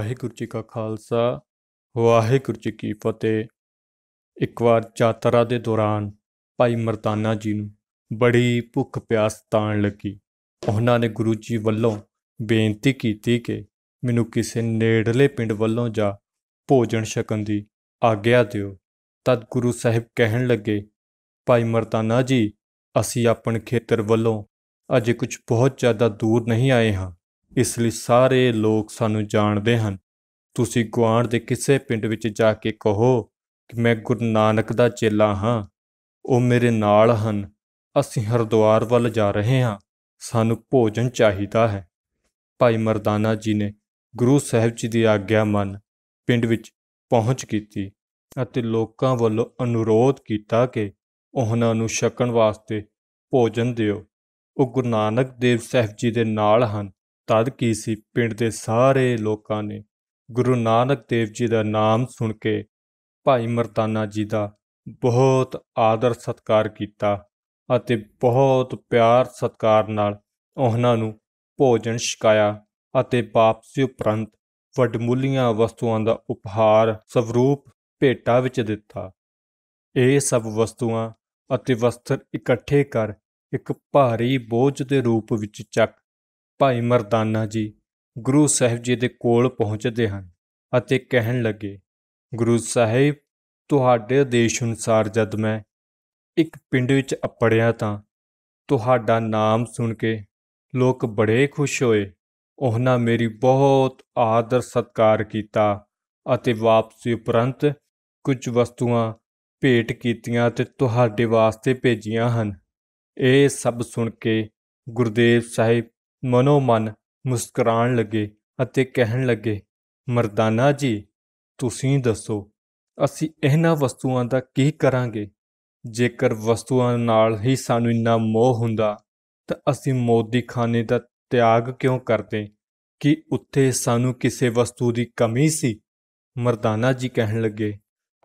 ਵਾਹਿਗੁਰੂ ਜੀ ਕਾ ਖਾਲਸਾ ਵਾਹਿਗੁਰੂ ਜੀ ਕੀ ਫਤਿਹ ਇੱਕ ਵਾਰ ਯਾਤਰਾ ਦੇ ਦੌਰਾਨ ਭਾਈ ਮਰਦਾਨਾ ਜੀ ਨੂੰ ਬੜੀ ਭੁੱਖ ਪਿਆਸ ਤਾਣ ਲੱਗੀ ਉਹਨਾਂ ਨੇ ਗੁਰੂ ਜੀ ਵੱਲੋਂ ਬੇਨਤੀ ਕੀਤੀ ਕਿ ਮੈਨੂੰ ਕਿਸੇ ਨੇੜਲੇ ਪਿੰਡ ਵੱਲੋਂ ਜਾ ਭੋਜਨ ਛਕਣ ਦੀ ਆਗਿਆ ਦਿਓ ਤਦ ਗੁਰੂ ਸਾਹਿਬ ਕਹਿਣ ਲੱਗੇ ਭਾਈ ਮਰਦਾਨਾ ਜੀ ਅਸੀਂ ਆਪਣੇ ਖੇਤਰ ਵੱਲੋਂ ਅਜੇ ਕੁਝ ਬਹੁਤ ਜ਼ਿਆਦਾ ਦੂਰ ਨਹੀਂ ਆਏ ਹਾਂ ਇਸ ਲਈ ਸਾਰੇ ਲੋਕ ਸਾਨੂੰ ਜਾਣਦੇ ਹਨ ਤੁਸੀਂ ਗੁਆਂਢ ਦੇ ਕਿਸੇ ਪਿੰਡ ਵਿੱਚ ਜਾ ਕੇ ਕਹੋ ਕਿ ਮੈਂ ਗੁਰੂ ਨਾਨਕ ਦਾ ਚੇਲਾ ਹਾਂ ਉਹ ਮੇਰੇ ਨਾਲ ਹਨ ਅਸੀਂ ਹਰਦੁਆਰ ਵੱਲ ਜਾ ਰਹੇ ਹਾਂ ਸਾਨੂੰ ਭੋਜਨ ਚਾਹੀਦਾ ਹੈ ਭਾਈ ਮਰਦਾਨਾ ਜੀ ਨੇ ਗੁਰੂ ਸਾਹਿਬ ਜੀ ਦੀ ਆਗਿਆ ਮੰਨ ਪਿੰਡ ਵਿੱਚ ਪਹੁੰਚ ਕੀਤੀ ਅਤੇ ਲੋਕਾਂ ਵੱਲੋਂ ਅਨੁਰੋਧ ਕੀਤਾ ਕਿ ਉਹਨਾਂ ਨੂੰ ਛਕਣ ਵਾਸਤੇ ਭੋਜਨ ਦਿਓ ਉਹ ਗੁਰੂ ਨਾਨਕ ਦੇਵ ਸਾਹਿਬ ਜੀ ਦੇ ਨਾਲ ਹਨ ਤਦ ਕੀ ਸੀ ਪਿੰਡ ਦੇ ਸਾਰੇ ਲੋਕਾਂ ਨੇ ਗੁਰੂ ਨਾਨਕ ਦੇਵ ਜੀ ਦਾ ਨਾਮ ਸੁਣ ਕੇ ਭਾਈ ਮਰਤਾਨਾ ਜੀ ਦਾ ਬਹੁਤ ਆਦਰ ਸਤਕਾਰ ਕੀਤਾ ਅਤੇ ਬਹੁਤ ਪਿਆਰ ਸਤਕਾਰ ਨਾਲ ਉਹਨਾਂ ਨੂੰ ਭੋਜਨ ਛਕਾਇਆ ਅਤੇ ਵਾਪਸੀ ਉਪਰੰਤ ਵਡਮੁੱਲੀਆਂ ਵਸਤੂਆਂ ਦਾ ਉਪਹਾਰ ਸਵਰੂਪ ਭੇਟਾ ਵਿੱਚ ਦਿੱਤਾ ਇਹ ਸਭ ਵਸਤੂਆਂ ਅਤੇ ਵਸਤਰ ਇਕੱਠੇ ਕਰ ਇੱਕ ਭਾਰੀ ਬੋਝ ਦੇ ਰੂਪ ਵਿੱਚ ਚੱਕ ਭਾਈ ਮਰਦਾਨਾ ਜੀ ਗੁਰੂ ਸਾਹਿਬ ਜੀ ਦੇ ਕੋਲ ਪਹੁੰਚਦੇ ਹਨ ਅਤੇ ਕਹਿਣ ਲੱਗੇ ਗੁਰੂ ਸਾਹਿਬ ਤੁਹਾਡੇ ਆਦੇਸ਼ ਅਨੁਸਾਰ ਜਦ ਮੈਂ ਇੱਕ ਪਿੰਡ ਵਿੱਚ ਅਪੜਿਆ ਤਾਂ ਤੁਹਾਡਾ ਨਾਮ ਸੁਣ ਕੇ ਲੋਕ ਬੜੇ ਖੁਸ਼ ਹੋਏ ਉਹਨਾਂ ਮੇਰੀ ਬਹੁਤ ਆਦਰ ਸਤਕਾਰ ਕੀਤਾ ਅਤੇ ਵਾਪਸੀ ਉਪਰੰਤ ਕੁਝ ਵਸਤੂਆਂ ਭੇਟ ਕੀਤੀਆਂ ਤੇ ਤੁਹਾਡੇ ਵਾਸਤੇ ਭੇਜੀਆਂ ਹਨ ਇਹ ਸਭ ਸੁਣ ਕੇ ਗੁਰਦੇਵ ਸਾਹਿਬ ਮਨੋ ਮਨ ਮੁਸਕਰਾਣ ਲੱਗੇ ਅਤੇ ਕਹਿਣ ਲੱਗੇ ਮਰਦਾਨਾ ਜੀ ਤੁਸੀਂ ਦੱਸੋ ਅਸੀਂ ਇਹਨਾਂ ਵਸਤੂਆਂ ਦਾ ਕੀ ਕਰਾਂਗੇ ਜੇਕਰ ਵਸਤੂਆਂ ਨਾਲ ਹੀ ਸਾਨੂੰ ਇੰਨਾ ਮੋਹ ਹੁੰਦਾ ਤਾਂ ਅਸੀਂ ਮੋਦੀ ਖਾਨੇ ਦਾ ਤਿਆਗ ਕਿਉਂ ਕਰਦੇ ਕਿ ਉੱਥੇ ਸਾਨੂੰ ਕਿਸੇ ਵਸਤੂ ਦੀ ਕਮੀ ਸੀ ਮਰਦਾਨਾ ਜੀ ਕਹਿਣ ਲੱਗੇ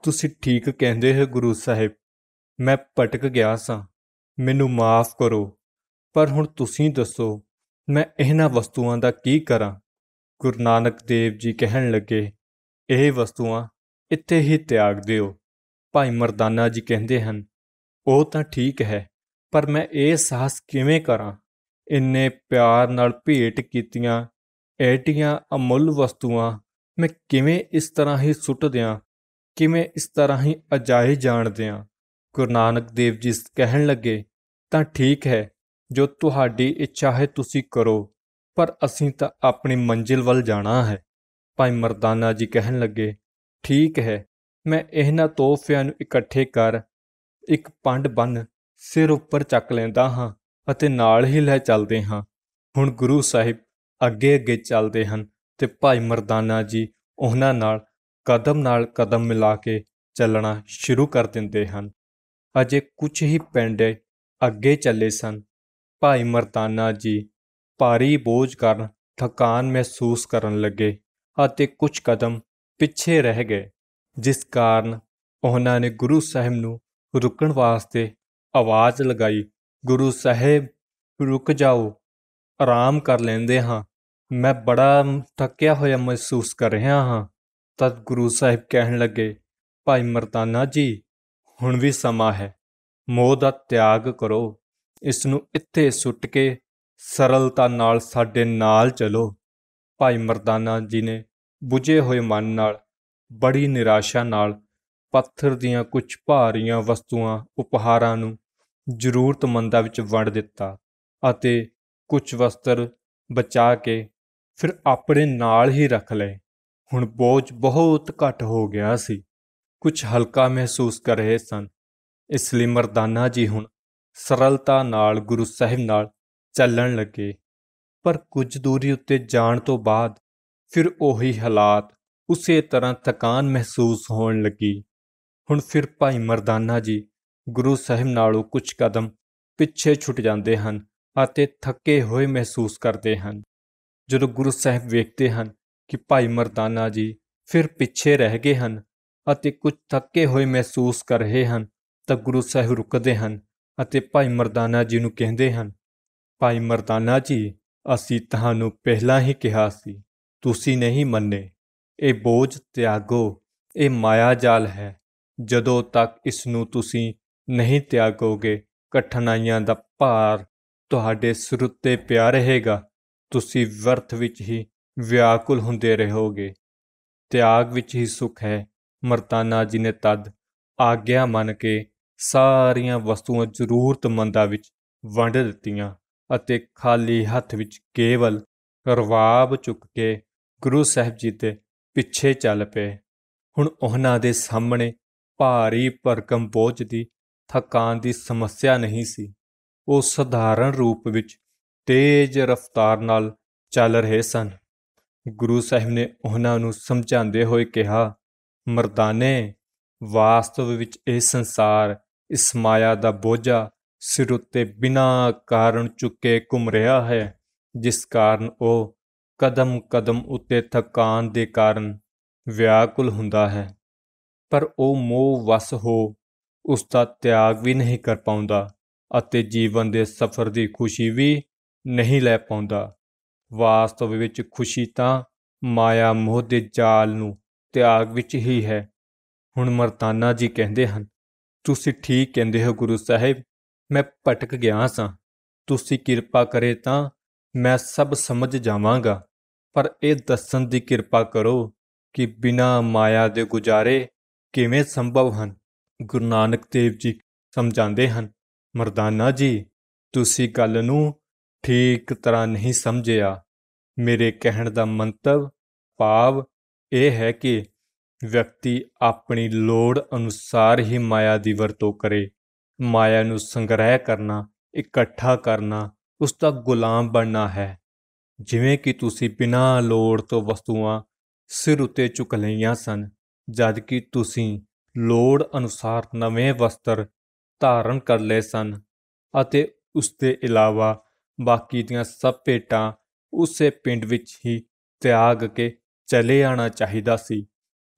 ਤੁਸੀਂ ਠੀਕ ਕਹਿੰਦੇ ਹੋ ਗੁਰੂ ਸਾਹਿਬ ਮੈਂ ਭਟਕ ਗਿਆ ਸਾਂ ਮੈਨੂੰ ਮਾਫ ਕਰੋ ਪਰ ਹੁਣ ਤੁਸੀਂ ਦੱਸੋ ਮੈਂ ਇਹਨਾਂ ਵਸਤੂਆਂ ਦਾ ਕੀ ਕਰਾਂ ਗੁਰੂ ਨਾਨਕ ਦੇਵ ਜੀ ਕਹਿਣ ਲੱਗੇ ਇਹ ਵਸਤੂਆਂ ਇੱਥੇ ਹੀ ਤਿਆਗ ਦਿਓ ਭਾਈ ਮਰਦਾਨਾ ਜੀ ਕਹਿੰਦੇ ਹਨ ਉਹ ਤਾਂ ਠੀਕ ਹੈ ਪਰ ਮੈਂ ਇਹ ਸਾਹਸ ਕਿਵੇਂ ਕਰਾਂ ਇੰਨੇ ਪਿਆਰ ਨਾਲ ਭੇਟ ਕੀਤੀਆਂ ਐਟੀਆਂ ਅਮੁੱਲ ਵਸਤੂਆਂ ਮੈਂ ਕਿਵੇਂ ਇਸ ਤਰ੍ਹਾਂ ਹੀ ਸੁੱਟ ਦਿਆਂ ਕਿਵੇਂ ਇਸ ਤਰ੍ਹਾਂ ਹੀ ਅਜਾਏ ਜਾਣ ਦਿਆਂ ਗੁਰੂ ਨਾਨਕ ਦੇਵ ਜੀ ਕਹਿਣ ਲੱਗੇ ਤਾਂ ਠੀਕ ਹੈ ਜੋ ਤੁਹਾਡੀ ਇੱਛਾ ਹੈ ਤੁਸੀਂ ਕਰੋ ਪਰ ਅਸੀਂ ਤਾਂ ਆਪਣੀ ਮੰਜ਼ਿਲ ਵੱਲ ਜਾਣਾ ਹੈ ਭਾਈ ਮਰਦਾਨਾ ਜੀ ਕਹਿਣ ਲੱਗੇ ਠੀਕ ਹੈ ਮੈਂ ਇਹਨਾਂ ਤੋਹਫਿਆਂ ਨੂੰ ਇਕੱਠੇ ਕਰ ਇੱਕ ਪੰਡ ਬੰਨ ਸਿਰ ਉੱਪਰ ਚੱਕ ਲੈਂਦਾ ਹਾਂ ਅਤੇ ਨਾਲ ਹੀ ਲੈ ਚੱਲਦੇ ਹਾਂ ਹੁਣ ਗੁਰੂ ਸਾਹਿਬ ਅੱਗੇ ਅੱਗੇ ਚੱਲਦੇ ਹਨ ਤੇ ਭਾਈ ਮਰਦਾਨਾ ਜੀ ਉਹਨਾਂ ਨਾਲ ਕਦਮ ਨਾਲ ਕਦਮ ਮਿਲਾ ਕੇ ਚੱਲਣਾ ਸ਼ੁਰੂ ਕਰ ਦਿੰਦੇ ਹਨ ਅਜੇ ਕੁਝ ਹੀ ਪਿੰਡ ਅੱਗੇ ਚੱਲੇ ਸਨ ਭਾਈ ਮਰਤਾਨਾ ਜੀ ਭਾਰੀ ਬੋਝ ਕਾਰਨ ਥਕਾਨ ਮਹਿਸੂਸ ਕਰਨ ਲੱਗੇ ਅਤੇ ਕੁਝ ਕਦਮ ਪਿੱਛੇ ਰਹਿ ਗਏ ਜਿਸ ਕਾਰਨ ਉਹਨਾਂ ਨੇ ਗੁਰੂ ਸਾਹਿਬ ਨੂੰ ਰੁਕਣ ਵਾਸਤੇ ਆਵਾਜ਼ ਲਗਾਈ ਗੁਰੂ ਸਾਹਿਬ ਰੁਕ ਜਾਓ ਆਰਾਮ ਕਰ ਲੈਂਦੇ ਹਾਂ ਮੈਂ ਬੜਾ ਥੱਕਿਆ ਹੋਇਆ ਮਹਿਸੂਸ ਕਰ ਰਿਹਾ ਹਾਂ ਤਦ ਗੁਰੂ ਸਾਹਿਬ ਕਹਿਣ ਲੱਗੇ ਭਾਈ ਮਰਦਾਨਾ ਜੀ ਹੁਣ ਵੀ ਸਮਾਂ ਹੈ ਮੋਹ ਦਾ ਤਿਆਗ ਕਰੋ ਇਸ ਨੂੰ ਇੱਥੇ ਸੁੱਟ ਕੇ ਸਰਲਤਾ ਨਾਲ ਸਾਡੇ ਨਾਲ ਚਲੋ ਭਾਈ ਮਰਦਾਨਾ ਜੀ ਨੇ ਬੁਝੇ ਹੋਏ ਮਨ ਨਾਲ ਬੜੀ ਨਿਰਾਸ਼ਾ ਨਾਲ ਪੱਥਰ ਦੀਆਂ ਕੁਝ ਭਾਰੀਆਂ ਵਸਤੂਆਂ ਉਪਹਾਰਾਂ ਨੂੰ ਜ਼ਰੂਰਤਮੰਦਾਂ ਵਿੱਚ ਵੰਡ ਦਿੱਤਾ ਅਤੇ ਕੁਝ ਵਸਤਰ ਬਚਾ ਕੇ ਫਿਰ ਆਪਣੇ ਨਾਲ ਹੀ ਰੱਖ ਲਏ ਹੁਣ ਬੋਝ ਬਹੁਤ ਘਟ ਹੋ ਗਿਆ ਸੀ ਕੁਝ ਹਲਕਾ ਮਹਿਸੂਸ ਕਰ ਰਹੇ ਸਨ ਇਸ ਲਈ ਮਰਦਾਨਾ ਜੀ ਹੁਣ ਸਰਲਤਾ ਨਾਲ ਗੁਰੂ ਸਾਹਿਬ ਨਾਲ ਚੱਲਣ ਲੱਗੇ ਪਰ ਕੁਝ ਦੂਰੀ ਉੱਤੇ ਜਾਣ ਤੋਂ ਬਾਅਦ ਫਿਰ ਉਹੀ ਹਾਲਾਤ ਉਸੇ ਤਰ੍ਹਾਂ ਥਕਾਨ ਮਹਿਸੂਸ ਹੋਣ ਲੱਗੀ ਹੁਣ ਫਿਰ ਭਾਈ ਮਰਦਾਨਾ ਜੀ ਗੁਰੂ ਸਾਹਿਬ ਨਾਲੋਂ ਕੁਝ ਕਦਮ ਪਿੱਛੇ ਛੁੱਟ ਜਾਂਦੇ ਹਨ ਅਤੇ ਥੱਕੇ ਹੋਏ ਮਹਿਸੂਸ ਕਰਦੇ ਹਨ ਜਦੋਂ ਗੁਰੂ ਸਾਹਿਬ ਵੇਖਦੇ ਹਨ ਕਿ ਭਾਈ ਮਰਦਾਨਾ ਜੀ ਫਿਰ ਪਿੱਛੇ ਰਹਿ ਗਏ ਹਨ ਅਤੇ ਕੁਝ ਥੱਕੇ ਹੋਏ ਮਹਿਸੂਸ ਕਰ ਰਹੇ ਹਨ ਤਾਂ ਗੁਰੂ ਸਾਹਿਬ ਰੁਕਦੇ ਹਨ ਅਤੇ ਭਾਈ ਮਰਦਾਨਾ ਜੀ ਨੂੰ ਕਹਿੰਦੇ ਹਨ ਭਾਈ ਮਰਦਾਨਾ ਜੀ ਅਸੀਂ ਤੁਹਾਨੂੰ ਪਹਿਲਾਂ ਹੀ ਕਿਹਾ ਸੀ ਤੁਸੀਂ ਨਹੀਂ ਮੰਨੇ ਇਹ ਬੋਝ ਤਿਆਗੋ ਇਹ ਮਾਇਆ ਜਾਲ ਹੈ ਜਦੋਂ ਤੱਕ ਇਸ ਨੂੰ ਤੁਸੀਂ ਨਹੀਂ ਤਿਆਗੋਗੇ ਕਠਿਨਾਈਆਂ ਦਾ ਭਾਰ ਤੁਹਾਡੇ ਸਿਰ ਉੱਤੇ ਪਿਆ ਰਹੇਗਾ ਤੁਸੀਂ ਵਰਥ ਵਿੱਚ ਹੀ ਵਿਆਕੁਲ ਹੁੰਦੇ ਰਹੋਗੇ ਤਿਆਗ ਵਿੱਚ ਹੀ ਸੁਖ ਹੈ ਮਰਤਾਨਾ ਜੀ ਨੇ ਤਦ ਆਗਿਆ ਮੰਨ ਕੇ ਸਾਰੀਆਂ ਵਸਤੂਆਂ ਜ਼ਰੂਰਤਮੰਦਾਂ ਵਿੱਚ ਵੰਡ ਦਿੱਤੀਆਂ ਅਤੇ ਖਾਲੀ ਹੱਥ ਵਿੱਚ ਕੇਵਲ ਰਵਾਬ ਚੁੱਕ ਕੇ ਗੁਰੂ ਸਾਹਿਬ ਜੀ ਦੇ ਪਿੱਛੇ ਚੱਲ ਪਏ ਹੁਣ ਉਹਨਾਂ ਦੇ ਸਾਹਮਣੇ ਭਾਰੀ ਪਰਕਮ ਬੋਝ ਦੀ ਥਕਾਨ ਦੀ ਸਮੱਸਿਆ ਨਹੀਂ ਸੀ ਉਹ ਸਧਾਰਨ ਰੂਪ ਵਿੱਚ ਤੇਜ਼ ਰਫ਼ਤਾਰ ਨਾਲ ਚੱਲ ਰਹੇ ਸਨ ਗੁਰੂ ਸਾਹਿਬ ਨੇ ਉਹਨਾਂ ਨੂੰ ਸਮਝਾਉਂਦੇ ਹੋਏ ਕਿਹਾ ਮਰਦਾਨੇ ਵਾਸਤਵ ਵਿੱਚ ਇਹ ਸੰਸਾਰ ਇਸ ਮਾਇਆ ਦਾ ਬੋਝਾ ਸਿਰ ਉੱਤੇ ਬਿਨਾਂ ਕਾਰਨ ਚੁੱਕੇ ਘੁੰਮ ਰਿਹਾ ਹੈ ਜਿਸ ਕਾਰਨ ਉਹ ਕਦਮ ਕਦਮ ਉੱਤੇ ਥਕਾਨ ਦੇ ਕਾਰਨ ਵਿਆਕੁਲ ਹੁੰਦਾ ਹੈ ਪਰ ਉਹ ਮੋਹ ਵਸ ਹੋ ਉਸ ਦਾ ਤਿਆਗ ਵੀ ਨਹੀਂ ਕਰ ਪਾਉਂਦਾ ਅਤੇ ਜੀਵਨ ਦੇ ਸਫ਼ਰ ਦੀ ਖੁਸ਼ੀ ਵੀ ਨਹੀਂ ਲੈ ਪਾਉਂਦਾ ਵਾਸਤਵ ਵਿੱਚ ਖੁਸ਼ੀ ਤਾਂ ਮਾਇਆ ਮੋਹ ਦੇ ਜਾਲ ਨੂੰ ਤਿਆਗ ਵਿੱਚ ਹੀ ਹੈ ਹੁਣ ਮਰਤਾਨਾ ਜੀ ਕਹਿੰਦੇ ਹਨ ਤੁਸੀਂ ਠੀਕ ਕਹਿੰਦੇ ਹੋ ਗੁਰੂ ਸਾਹਿਬ ਮੈਂ ਭਟਕ ਗਿਆ ਸਾਂ ਤੁਸੀਂ ਕਿਰਪਾ ਕਰੇ ਤਾਂ ਮੈਂ ਸਭ ਸਮਝ ਜਾਵਾਂਗਾ ਪਰ ਇਹ ਦੱਸਣ ਦੀ ਕਿਰਪਾ ਕਰੋ ਕਿ ਬਿਨਾ ਮਾਇਆ ਦੇ ਗੁਜ਼ਾਰੇ ਕਿਵੇਂ ਸੰਭਵ ਹਨ ਗੁਰੂ ਨਾਨਕ ਦੇਵ ਜੀ ਸਮਝਾਉਂਦੇ ਹਨ ਮਰਦਾਨਾ ਜੀ ਤੁਸੀਂ ਗੱਲ ਨੂੰ ਠੀਕ ਤਰ੍ਹਾਂ ਨਹੀਂ ਸਮਝਿਆ ਮੇਰੇ ਕਹਿਣ ਦਾ ਮੰਤਵ ਭਾਵ ਇਹ ਹੈ ਕਿ ਵਿਅਕਤੀ ਆਪਣੀ ਲੋੜ ਅਨੁਸਾਰ ਹੀ ਮਾਇਆ ਦੀ ਵਰਤੋਂ ਕਰੇ ਮਾਇਆ ਨੂੰ ਸੰਗ੍ਰਹਿ ਕਰਨਾ ਇਕੱਠਾ ਕਰਨਾ ਉਸ ਦਾ ਗੁਲਾਮ ਬਣਨਾ ਹੈ ਜਿਵੇਂ ਕਿ ਤੁਸੀਂ ਬਿਨਾਂ ਲੋੜ ਤੋਂ ਵਸਤੂਆਂ ਸਿਰ ਉਤੇ ਚੁੱਕ ਲਈਆਂ ਸਨ ਜਦ ਕਿ ਤੁਸੀਂ ਲੋੜ ਅਨੁਸਾਰ ਨਵੇਂ ਵਸਤਰ ਧਾਰਨ ਕਰ ਲਏ ਸਨ ਅਤੇ ਉਸ ਦੇ ਇਲਾਵਾ ਬਾਕੀ ਦੀਆਂ ਸਭ ਭੇਟਾਂ ਉਸੇ ਪਿੰਡ ਵਿੱਚ ਹੀ ਤਿਆਗ ਕੇ ਚਲੇ ਆਣਾ ਚਾਹੀਦਾ ਸੀ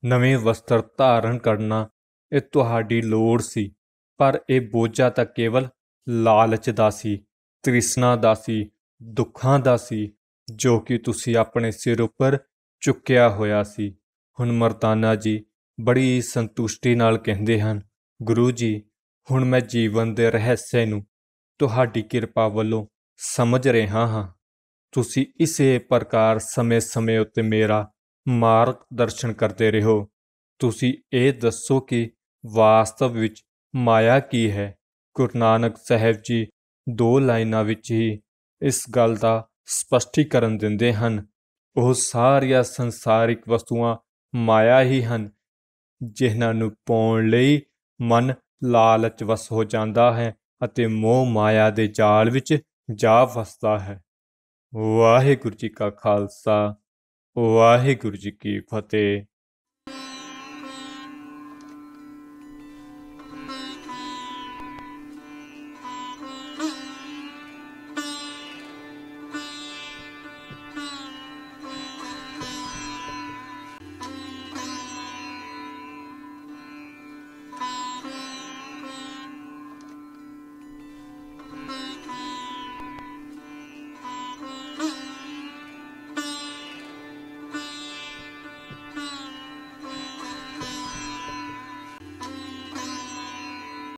ਨਵੇਂ ਵਸਤਰ ਧਾਰਨ ਕਰਨਾ ਇਹ ਤੁਹਾਡੀ ਲੋੜ ਸੀ ਪਰ ਇਹ ਬੋਝਾ ਤਾਂ ਕੇਵਲ ਲਾਲਚ ਦਾ ਸੀ ਤ੍ਰਿਸ਼ਨਾ ਦਾ ਸੀ ਦੁੱਖਾਂ ਦਾ ਸੀ ਜੋ ਕਿ ਤੁਸੀਂ ਆਪਣੇ ਸਿਰ ਉੱਪਰ ਚੁੱਕਿਆ ਹੋਇਆ ਸੀ ਹੁਣ ਮਰਤਾਨਾ ਜੀ ਬੜੀ ਸੰਤੁਸ਼ਟੀ ਨਾਲ ਕਹਿੰਦੇ ਹਨ ਗੁਰੂ ਜੀ ਹੁਣ ਮੈਂ ਜੀਵਨ ਦੇ ਰਹੱਸੇ ਨੂੰ ਤੁਹਾਡੀ ਕਿਰਪਾ ਵੱਲੋਂ ਸਮਝ ਰਿਹਾ ਹਾਂ ਤੁਸੀਂ ਇਸੇ ਪ੍ਰਕਾਰ ਸਮੇਂ-ਸਮੇਂ ਉੱਤੇ ਮੇਰਾ ਮਾਰਗ ਦਰਸ਼ਨ ਕਰਦੇ ਰਹੋ ਤੁਸੀਂ ਇਹ ਦੱਸੋ ਕਿ ਵਾਸਤਵ ਵਿੱਚ ਮਾਇਆ ਕੀ ਹੈ ਗੁਰੂ ਨਾਨਕ ਸਾਹਿਬ ਜੀ ਦੋ ਲਾਈਨਾਂ ਵਿੱਚ ਹੀ ਇਸ ਗੱਲ ਦਾ ਸਪਸ਼ਟੀਕਰਨ ਦਿੰਦੇ ਹਨ ਉਹ ਸਾਰੀਆਂ ਸੰਸਾਰਿਕ ਵਸਤੂਆਂ ਮਾਇਆ ਹੀ ਹਨ ਜਿਨ੍ਹਾਂ ਨੂੰ ਪਾਉਣ ਲਈ ਮਨ ਲਾਲਚ ਵਸ ਹੋ ਜਾਂਦਾ ਹੈ ਅਤੇ ਮੋਹ ਮਾਇਆ ਦੇ ਜਾਲ ਵਿੱਚ ਜਾ ਫਸਦਾ ਹੈ ਵਾਹਿਗੁਰੂ ਜੀ ਕਾ ਖਾਲਸਾ ਵਾਹਿਗੁਰੂ ਜੀ ਕੀ ਫਤਿਹ